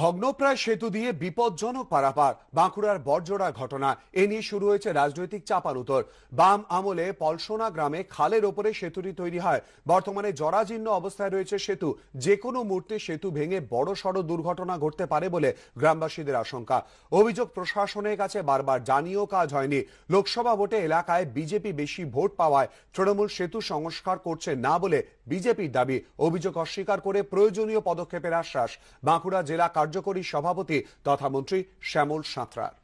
ভগ্নপ্রায় সেতু দিয়ে বিপজ্জনক পারাপার বাঁকুড়ার বর্জরা ঘটনা এ নিয়ে শুরু হয়েছে রাজনৈতিক চাপার উত্তর বাম আমলে পলসোনা গ্রামে খালের ওপরে সেতুটি তৈরি হয় বর্তমানে জরাজীর্ণ অবস্থায় রয়েছে সেতু যে কোনো মুহূর্তে সেতু ভেঙে বড় সড় দুর্ঘটনা ঘটতে পারে বলে গ্রামবাসীদের আশঙ্কা অভিযোগ প্রশাসনের কাছে বারবার জানিয়েও কাজ হয়নি লোকসভা ভোটে এলাকায় বিজেপি বেশি ভোট পাওয়ায় তৃণমূল সেতু সংস্কার করছে না বলে বিজেপির দাবি অভিযোগ অস্বীকার করে প্রয়োজনীয় পদক্ষেপের আশ্বাস বাঁকুড়া জেলা কার্যকরী সভাপতি তথা মন্ত্রী শ্যামল সাঁতরার